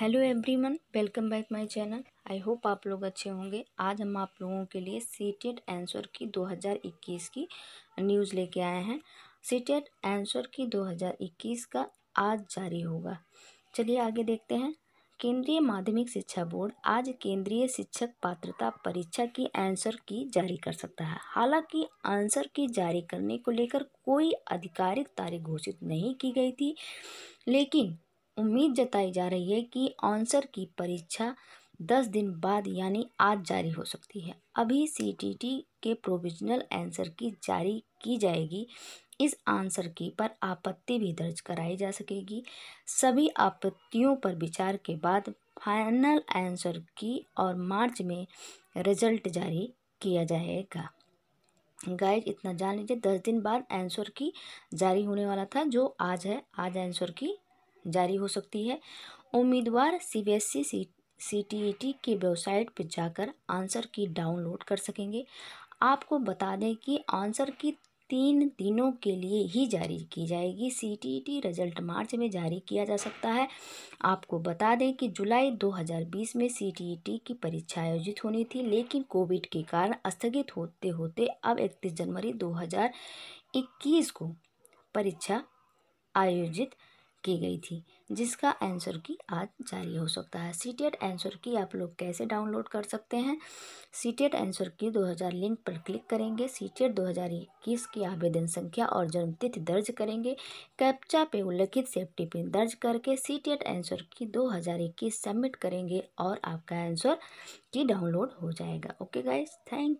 hello everyone welcome back my channel I hope आप लोग अच्छे होंगे आज हम आप लोगों के लिए सीटेड आंसर की 2021 की न्यूज़ लेके आए हैं सीटेड आंसर की 2021 का आज जारी होगा चलिए आगे देखते हैं केंद्रीय माध्यमिक शिक्षा बोर्ड आज केंद्रीय शिक्षक पात्रता परीक्षा की आंसर की जारी कर सकता है हालांकि आंसर की जारी करने को लेकर कोई आधिकारिक तारीख घोषित नहीं की गई थी लेकिन उम्मीद जताई जा रही है कि आंसर की परीक्षा दस दिन बाद यानी आज जारी हो सकती है अभी सीटीटी के प्रोविजनल आंसर की जारी की जाएगी इस आंसर की पर आपत्ति भी दर्ज कराई जा सकेगी सभी आपत्तियों पर विचार के बाद फाइनल आंसर की और मार्च में रिजल्ट जारी किया जाएगा गाइज इतना जान लीजिए दस दिन बाद आंसर की जारी होने वाला था जो आज है आज आंसर की जारी हो सकती है उम्मीदवार C B S E C T E T की वेबसाइट पर जाकर आंसर की डाउनलोड कर सकेंगे आपको बता दें कि आंसर की तीन दिनों के लिए ही जारी की जाएगी C T E T result मार्च में जारी किया जा सकता है आपको बता दें कि जुलाई 2020 में सी टी ई टी की परीक्षा आयोजित होनी थी लेकिन कोविड के कारण स्थगित होते होते अब 31 जनवरी 2021 को परीक्षा आयोजित की गई थी जिसका आंसर की आज जारी हो सकता है सी आंसर की आप लोग कैसे डाउनलोड कर सकते हैं सी आंसर की 2000 लिंक पर क्लिक करेंगे सी टी दो की आवेदन संख्या और जन्म तिथि दर्ज करेंगे कैप्चा पे उल्लिखित सेफ्टी पिन दर्ज करके सी आंसर की 2021 सबमिट करेंगे और आपका आंसर की डाउनलोड हो जाएगा ओके गाइज थैंक